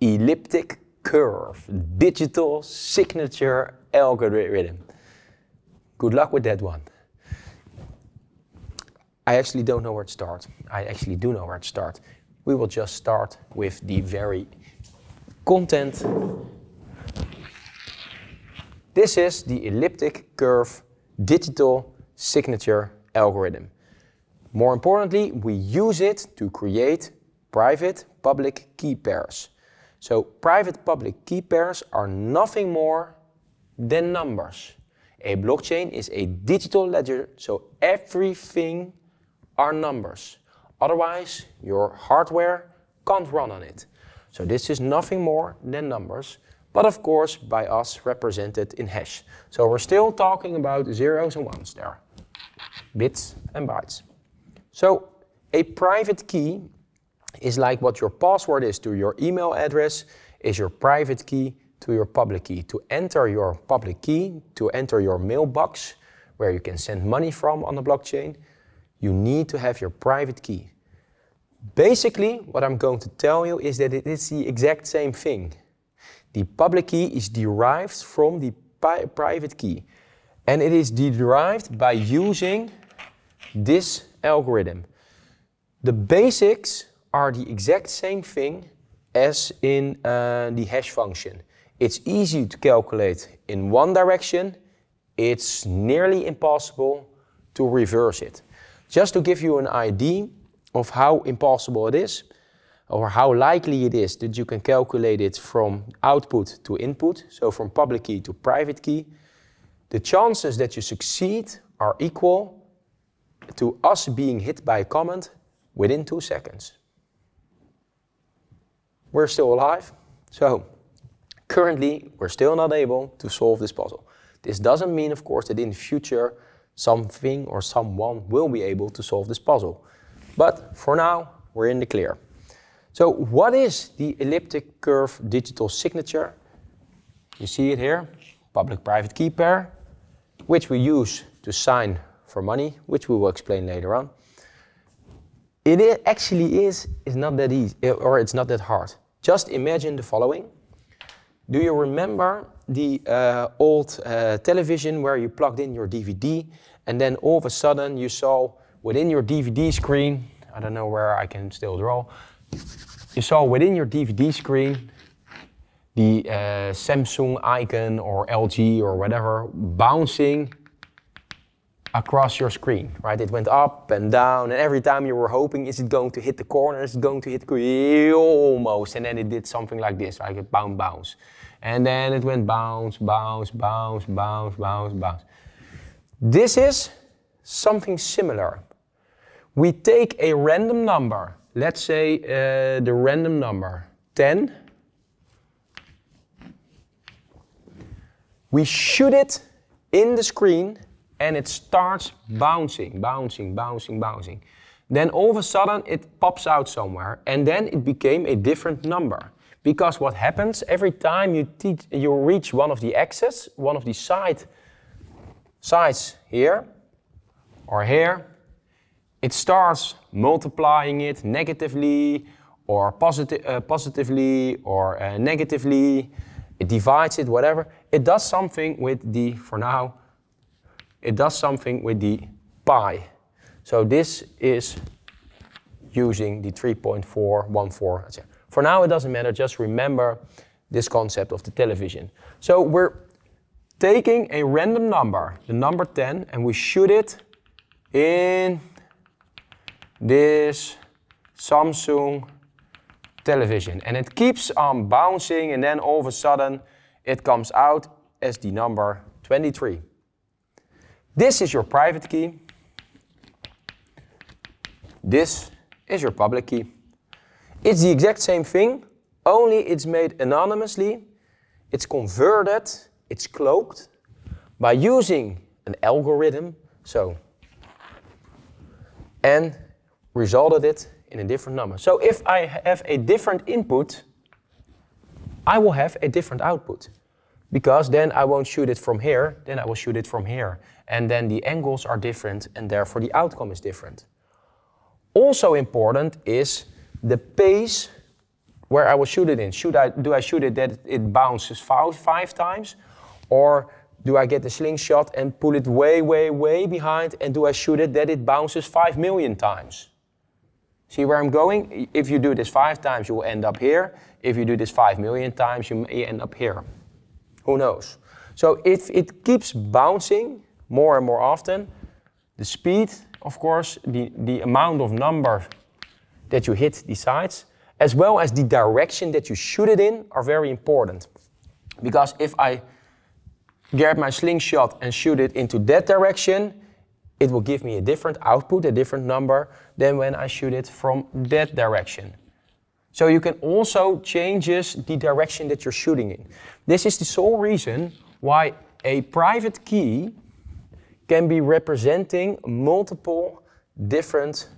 elliptic curve digital signature algorithm. Good luck with that one. I actually don't know where to start. I actually do know where to start. We will just start with the very content. This is the elliptic curve digital signature algorithm. More importantly, we use it to create private public key pairs. So private-public key pairs are nothing more than numbers. A blockchain is a digital ledger, so everything are numbers. Otherwise, your hardware can't run on it. So this is nothing more than numbers, but of course by us represented in hash. So we're still talking about zeros and ones there, bits and bytes. So a private key is like what your password is to your email address, is your private key to your public key. To enter your public key, to enter your mailbox, where you can send money from on the blockchain, you need to have your private key. Basically, what I'm going to tell you is that it is the exact same thing. The public key is derived from the private key. And it is derived by using this algorithm. The basics are the exact same thing as in uh, the hash function. It's easy to calculate in one direction. It's nearly impossible to reverse it. Just to give you an idea of how impossible it is, or how likely it is that you can calculate it from output to input, so from public key to private key, the chances that you succeed are equal to us being hit by a comment within two seconds we're still alive. So currently, we're still not able to solve this puzzle. This doesn't mean, of course, that in the future, something or someone will be able to solve this puzzle. But for now, we're in the clear. So what is the elliptic curve digital signature? You see it here, public-private key pair, which we use to sign for money, which we will explain later on. It actually is, is not that easy, or it's not that hard. Just imagine the following. Do you remember the uh, old uh, television where you plugged in your DVD and then all of a sudden you saw within your DVD screen, I don't know where I can still draw, you saw within your DVD screen the uh, Samsung icon or LG or whatever bouncing across your screen, right? It went up and down, and every time you were hoping, is it going to hit the corner? Is it going to hit almost? And then it did something like this, like a bounce, bounce, and then it went bounce, bounce, bounce, bounce, bounce, bounce. This is something similar. We take a random number, let's say uh, the random number 10. We shoot it in the screen and it starts bouncing, bouncing, bouncing, bouncing. Then all of a sudden it pops out somewhere, and then it became a different number. Because what happens every time you, teach, you reach one of the axes, one of the side sides here or here, it starts multiplying it negatively or posit uh, positively or uh, negatively. It divides it, whatever. It does something with the, for now, it does something with the pi. So this is using the 3.414. For now, it doesn't matter. Just remember this concept of the television. So we're taking a random number, the number 10, and we shoot it in this Samsung television. And it keeps on bouncing, and then all of a sudden, it comes out as the number 23. This is your private key. This is your public key. It's the exact same thing, only it's made anonymously. It's converted, it's cloaked by using an algorithm, so, and resulted it in a different number. So if I have a different input, I will have a different output because then I won't shoot it from here, then I will shoot it from here. And then the angles are different and therefore the outcome is different. Also important is the pace where I will shoot it in. Should I, do I shoot it that it bounces five, five times? Or do I get the slingshot and pull it way, way, way behind? And do I shoot it that it bounces five million times? See where I'm going? If you do this five times, you will end up here. If you do this five million times, you may end up here. Who knows? So if it keeps bouncing more and more often, the speed, of course, the, the amount of number that you hit the sides, as well as the direction that you shoot it in are very important. Because if I grab my slingshot and shoot it into that direction, it will give me a different output, a different number, than when I shoot it from that direction. So you can also change the direction that you're shooting in. This is the sole reason why a private key can be representing multiple different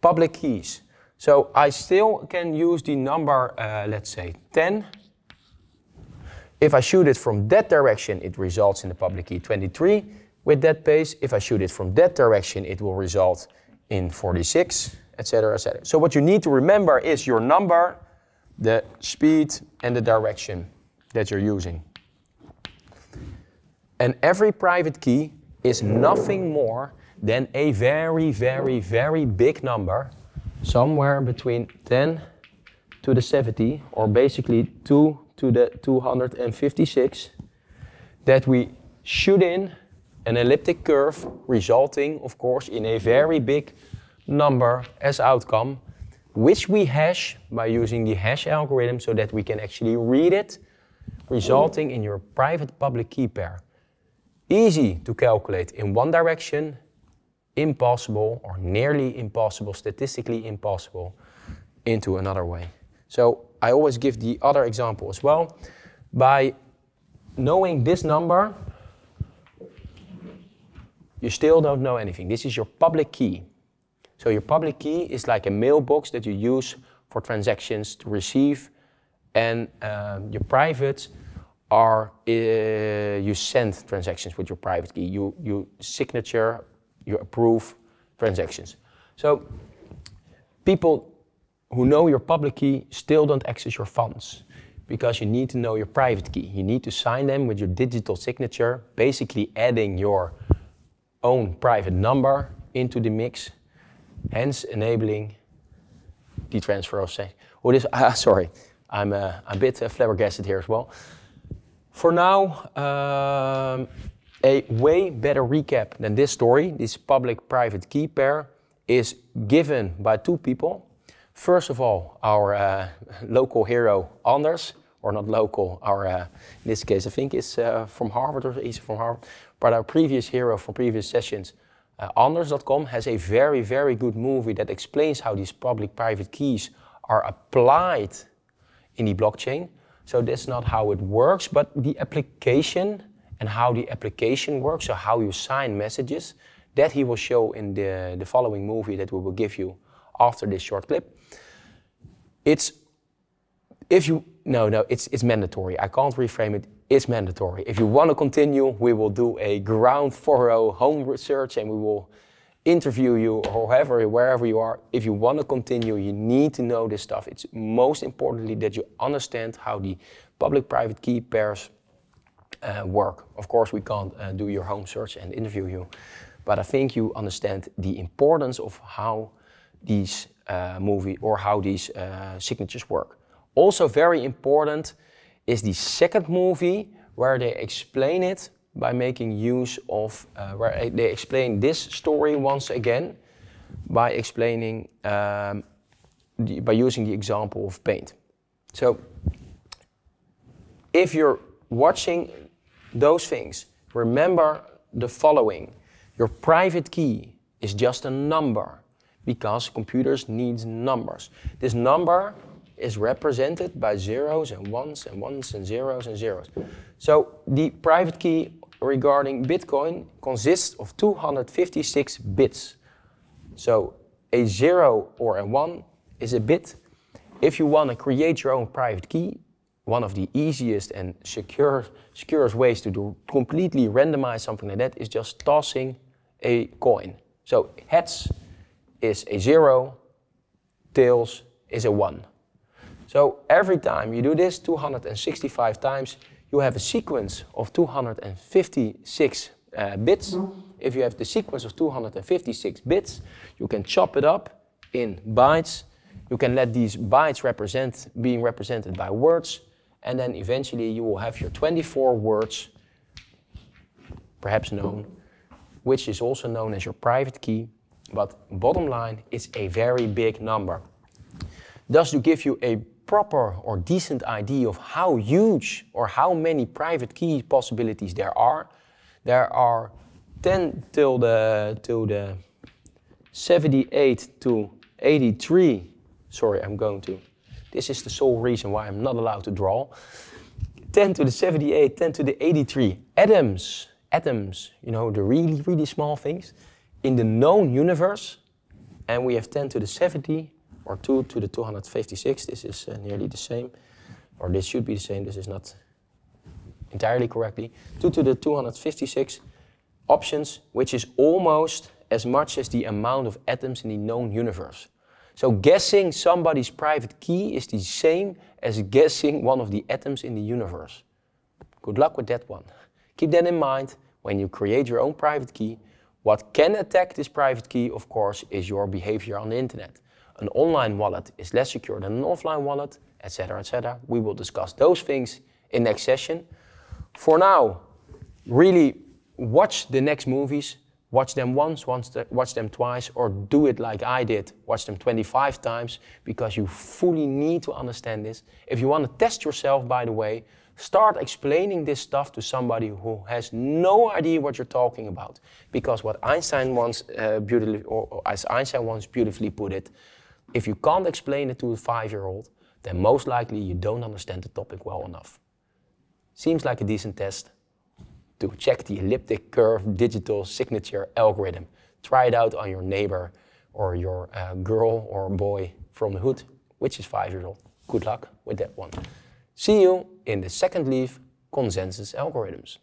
public keys. So I still can use the number, uh, let's say 10. If I shoot it from that direction, it results in the public key 23 with that pace. If I shoot it from that direction, it will result in 46 etc., etc. So what you need to remember is your number, the speed, and the direction that you're using. And every private key is nothing more than a very, very, very big number, somewhere between 10 to the 70, or basically 2 to the 256, that we shoot in an elliptic curve, resulting, of course, in a very big number as outcome, which we hash by using the hash algorithm so that we can actually read it, resulting in your private public key pair. Easy to calculate in one direction, impossible or nearly impossible, statistically impossible, into another way. So I always give the other example as well. By knowing this number, you still don't know anything. This is your public key. So your public key is like a mailbox that you use for transactions to receive, and um, your private are uh, you send transactions with your private key. You you signature, you approve transactions. So people who know your public key still don't access your funds because you need to know your private key. You need to sign them with your digital signature, basically adding your own private number into the mix hence enabling the transfer of sex. What is, uh, sorry, I'm uh, a bit uh, flabbergasted here as well. For now, um, a way better recap than this story, this public-private key pair, is given by two people. First of all, our uh, local hero Anders, or not local, our uh, in this case I think is uh, from Harvard or is from Harvard, but our previous hero from previous sessions, uh, eh, Anders.com has a very, very good movie that explains how these public private keys are applied in the blockchain. So that's not how it works, but the application and how the application works, so how you sign messages, that he will show in the, the following movie that we will give you after this short clip. It's if you no no it's it's mandatory. I can't reframe it is mandatory. If you want to continue, we will do a ground thorough home research and we will interview you however, wherever you are. If you want to continue, you need to know this stuff. It's most importantly that you understand how the public-private key pairs uh, work. Of course, we can't uh, do your home search and interview you, but I think you understand the importance of how these uh, movie or how these uh, signatures work. Also very important, is the second movie where they explain it by making use of, uh, where they explain this story once again by explaining, um, the, by using the example of paint. So if you're watching those things, remember the following. Your private key is just a number because computers need numbers. This number is represented by zeros and ones and ones and zeros and zeros. So the private key regarding Bitcoin consists of 256 bits. So a zero or a one is a bit. If you want to create your own private key, one of the easiest and secure, securest ways to do completely randomize something like that is just tossing a coin. So heads is a zero, tails is a one. So every time you do this 265 times, you have a sequence of 256 uh, bits. If you have the sequence of 256 bits, you can chop it up in bytes. You can let these bytes represent being represented by words, and then eventually you will have your 24 words, perhaps known, which is also known as your private key. But bottom line, it's a very big number. Thus, to give you a proper or decent idea of how huge or how many private key possibilities there are, there are 10 till the, till the 78 to 83. Sorry, I'm going to. This is the sole reason why I'm not allowed to draw. 10 to the 78, 10 to the 83 atoms, atoms, you know, the really, really small things in the known universe. And we have 10 to the 70, or 2 to the 256, this is uh, nearly the same, or this should be the same, this is not entirely correctly. 2 to the 256 options, which is almost as much as the amount of atoms in the known universe. So guessing somebody's private key is the same as guessing one of the atoms in the universe. Good luck with that one. Keep that in mind when you create your own private key. What can attack this private key, of course, is your behavior on the internet an online wallet is less secure than an offline wallet, etc., etc. We will discuss those things in next session. For now, really watch the next movies. Watch them once, once watch them twice, or do it like I did. Watch them 25 times because you fully need to understand this. If you want to test yourself, by the way, start explaining this stuff to somebody who has no idea what you're talking about. Because what Einstein once uh, beautifully, or, or as Einstein once beautifully put it, if you can't explain it to a five-year-old, then most likely you don't understand the topic well enough. Seems like a decent test to check the elliptic curve digital signature algorithm. Try it out on your neighbor or your uh, girl or boy from the hood, which is five years old. Good luck with that one. See you in the second leaf consensus algorithms.